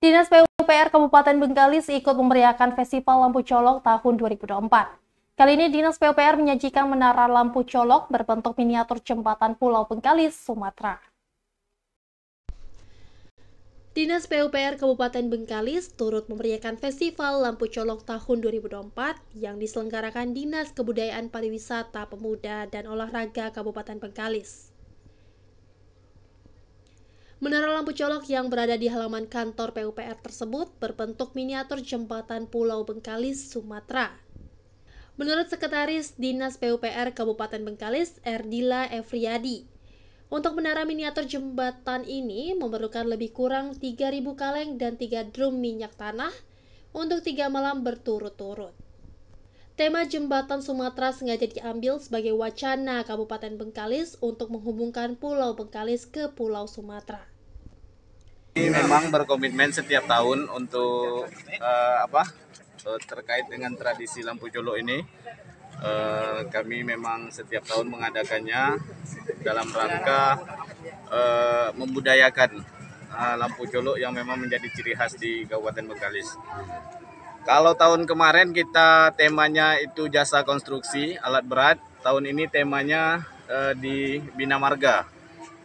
Dinas PUPR Kabupaten Bengkalis ikut memeriahkan Festival Lampu Colok tahun 2024. Kali ini Dinas PUPR menyajikan menara lampu colok berbentuk miniatur jembatan Pulau Bengkalis, Sumatera. Dinas PUPR Kabupaten Bengkalis turut memeriahkan Festival Lampu Colok tahun 2024 yang diselenggarakan Dinas Kebudayaan Pariwisata Pemuda dan Olahraga Kabupaten Bengkalis. Menara lampu colok yang berada di halaman kantor PUPR tersebut berbentuk miniatur jembatan Pulau Bengkalis, Sumatera. Menurut Sekretaris Dinas PUPR Kabupaten Bengkalis, Erdila Efriadi, untuk menara miniatur jembatan ini memerlukan lebih kurang 3.000 kaleng dan 3 drum minyak tanah untuk tiga malam berturut-turut. Tema jembatan Sumatera sengaja diambil sebagai wacana Kabupaten Bengkalis untuk menghubungkan Pulau Bengkalis ke Pulau Sumatera. Ini memang berkomitmen setiap tahun untuk uh, apa eh, terkait dengan tradisi lampu jolo ini. Uh, kami memang setiap tahun mengadakannya dalam rangka uh, membudayakan uh, lampu jolo yang memang menjadi ciri khas di Kabupaten Bengkalis. Kalau tahun kemarin kita temanya itu jasa konstruksi alat berat, tahun ini temanya eh, di Bina Marga,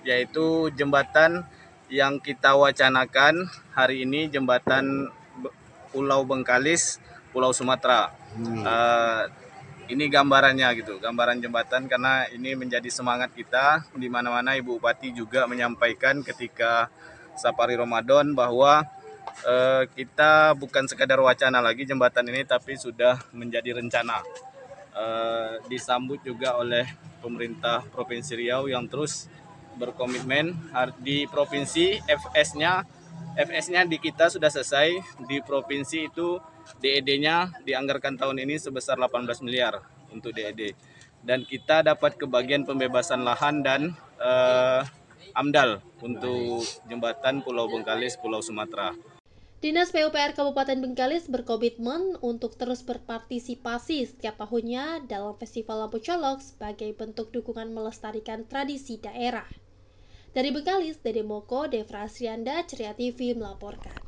yaitu jembatan yang kita wacanakan hari ini jembatan Pulau Bengkalis, Pulau Sumatera. Hmm. Eh, ini gambarannya gitu, gambaran jembatan karena ini menjadi semangat kita di mana-mana Ibu Bupati juga menyampaikan ketika Safari Ramadan bahwa eh, kita bukan sekadar wacana lagi jembatan ini tapi sudah menjadi rencana eh, disambut juga oleh pemerintah Provinsi Riau yang terus berkomitmen di provinsi FS-nya FS-nya di kita sudah selesai di provinsi itu DED-nya dianggarkan tahun ini sebesar 18 miliar untuk DED e dan kita dapat kebagian pembebasan lahan dan eh, AMDAL untuk jembatan Pulau Bengkalis Pulau Sumatera. Dinas PUPR Kabupaten Bengkalis berkomitmen untuk terus berpartisipasi setiap tahunnya dalam Festival Lampu Colok sebagai bentuk dukungan melestarikan tradisi daerah. Dari Bengkalis, Dede Moko, Devra Asrianda, Ceria TV melaporkan.